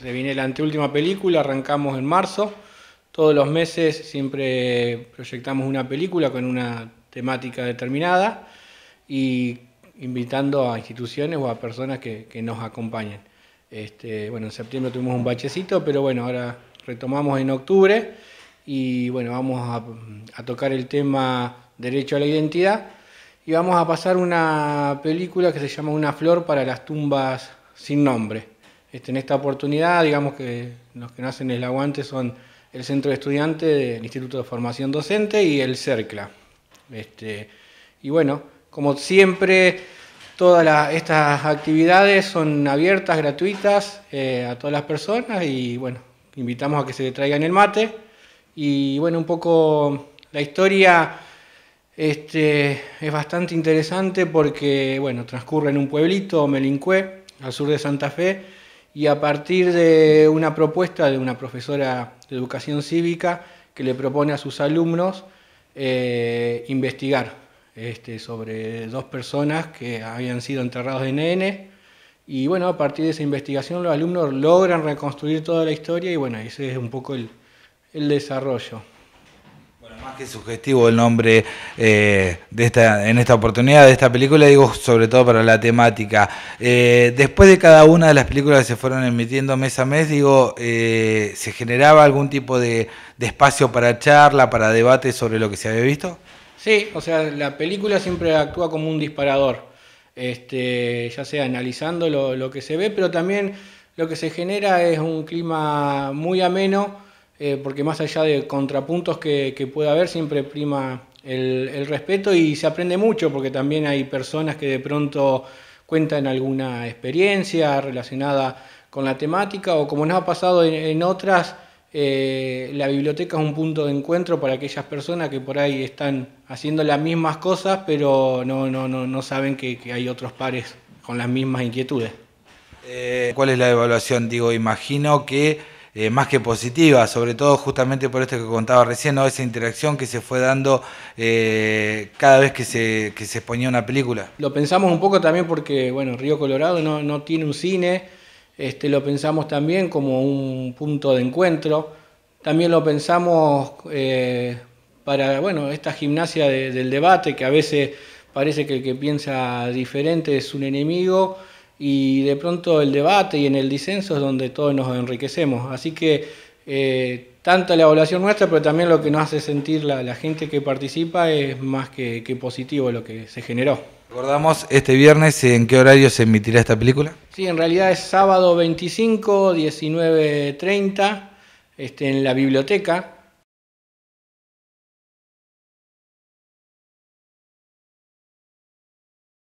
Se viene la anteúltima película, arrancamos en marzo. Todos los meses siempre proyectamos una película con una temática determinada y invitando a instituciones o a personas que, nos acompañen. Este, bueno, en septiembre tuvimos un bachecito, pero bueno, ahora retomamos en octubre y bueno, vamos a tocar el tema derecho a la identidad y vamos a pasar una película que se llama Una flor para las tumbas sin nombre. Este, en esta oportunidad, digamos que los que nacen hacen el aguante son el Centro de Estudiantes del Instituto de Formación Docente y el CERCLA. Este, y bueno, como siempre, todas estas actividades son abiertas, gratuitas eh, a todas las personas y bueno, invitamos a que se traigan el mate. Y bueno, un poco la historia este, es bastante interesante porque bueno, transcurre en un pueblito, Melincué, al sur de Santa Fe, y a partir de una propuesta de una profesora de educación cívica que le propone a sus alumnos eh, investigar este, sobre dos personas que habían sido enterrados en nene. Y bueno, a partir de esa investigación los alumnos logran reconstruir toda la historia y bueno, ese es un poco el desarrollo más que sugestivo el nombre eh, de esta, en esta oportunidad de esta película, digo sobre todo para la temática. Eh, después de cada una de las películas que se fueron emitiendo mes a mes, digo, eh, ¿se generaba algún tipo de, espacio para charla, para debate sobre lo que se había visto? Sí, o sea, la película siempre actúa como un disparador, este, ya sea analizando lo, lo que se ve, pero también lo que se genera es un clima muy ameno eh, porque más allá de contrapuntos que, pueda haber, siempre prima el, respeto y se aprende mucho, porque también hay personas que de pronto cuentan alguna experiencia relacionada con la temática o como nos ha pasado en, otras, eh, la biblioteca es un punto de encuentro para aquellas personas que por ahí están haciendo las mismas cosas, pero no, no, no, saben que, hay otros pares con las mismas inquietudes. Eh, ¿Cuál es la evaluación? Digo, imagino que eh, más que positiva, sobre todo justamente por esto que contaba recién, ¿no? esa interacción que se fue dando eh, cada vez que se, que exponía una película. Lo pensamos un poco también porque, bueno, Río Colorado no, tiene un cine, este, lo pensamos también como un punto de encuentro, también lo pensamos eh, para, bueno, esta gimnasia del debate que a veces parece que el que piensa diferente es un enemigo, y de pronto el debate y en el disenso es donde todos nos enriquecemos. Así que eh, tanto la evaluación nuestra, pero también lo que nos hace sentir la, gente que participa es más que, positivo lo que se generó. ¿Recordamos este viernes en qué horario se emitirá esta película? Sí, en realidad es sábado 25, 19.30, este, en la biblioteca